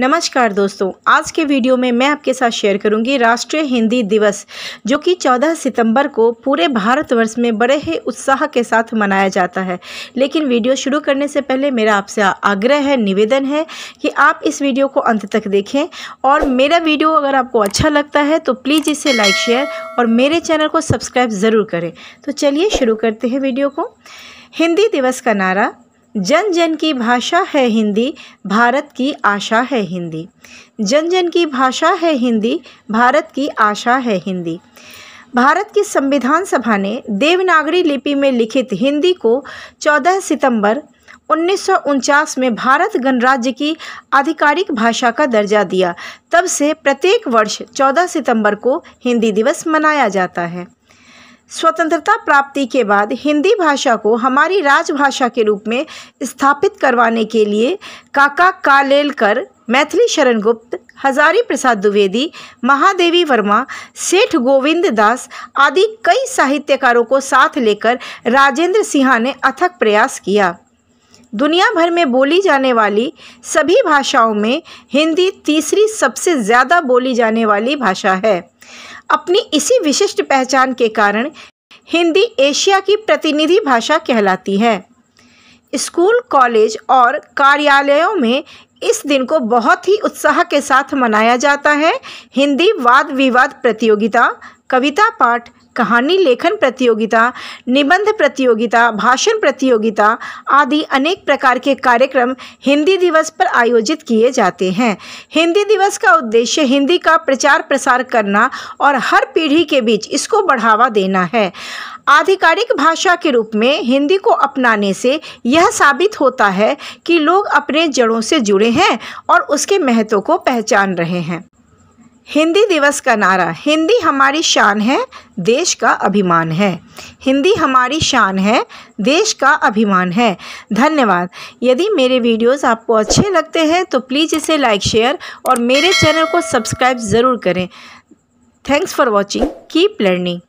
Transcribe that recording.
नमस्कार दोस्तों आज के वीडियो में मैं आपके साथ शेयर करूंगी राष्ट्रीय हिंदी दिवस जो कि 14 सितंबर को पूरे भारतवर्ष में बड़े ही उत्साह के साथ मनाया जाता है लेकिन वीडियो शुरू करने से पहले मेरा आपसे आग्रह है निवेदन है कि आप इस वीडियो को अंत तक देखें और मेरा वीडियो अगर आपको अच्छा लगता है तो प्लीज़ इसे लाइक शेयर और मेरे चैनल को सब्सक्राइब ज़रूर करें तो चलिए शुरू करते हैं वीडियो को हिंदी दिवस का नारा जन जन की भाषा है हिंदी भारत की आशा है हिंदी जन जन की भाषा है हिंदी भारत की आशा है हिंदी भारत की संविधान सभा ने देवनागरी लिपि में लिखित हिंदी को 14 सितंबर उन्नीस में भारत गणराज्य की आधिकारिक भाषा का दर्जा दिया तब से प्रत्येक वर्ष 14 सितंबर को हिंदी दिवस मनाया जाता है स्वतंत्रता प्राप्ति के बाद हिंदी भाषा को हमारी राजभाषा के रूप में स्थापित करवाने के लिए काका कालेलकर मैथिली शरण गुप्त हजारी प्रसाद द्विवेदी महादेवी वर्मा सेठ गोविंद दास आदि कई साहित्यकारों को साथ लेकर राजेंद्र सिन्हा ने अथक प्रयास किया दुनिया भर में बोली जाने वाली सभी भाषाओं में हिंदी तीसरी सबसे ज़्यादा बोली जाने वाली भाषा है अपनी इसी विशिष्ट पहचान के कारण हिंदी एशिया की प्रतिनिधि भाषा कहलाती है स्कूल कॉलेज और कार्यालयों में इस दिन को बहुत ही उत्साह के साथ मनाया जाता है हिंदी वाद विवाद प्रतियोगिता कविता पाठ कहानी लेखन प्रतियोगिता निबंध प्रतियोगिता भाषण प्रतियोगिता आदि अनेक प्रकार के कार्यक्रम हिंदी दिवस पर आयोजित किए जाते हैं हिंदी दिवस का उद्देश्य हिंदी का प्रचार प्रसार करना और हर पीढ़ी के बीच इसको बढ़ावा देना है आधिकारिक भाषा के रूप में हिंदी को अपनाने से यह साबित होता है कि लोग अपने जड़ों से जुड़े हैं और उसके महत्व को पहचान रहे हैं हिंदी दिवस का नारा हिंदी हमारी शान है देश का अभिमान है हिंदी हमारी शान है देश का अभिमान है धन्यवाद यदि मेरे वीडियोस आपको अच्छे लगते हैं तो प्लीज़ इसे लाइक शेयर और मेरे चैनल को सब्सक्राइब ज़रूर करें thanks for watching keep learning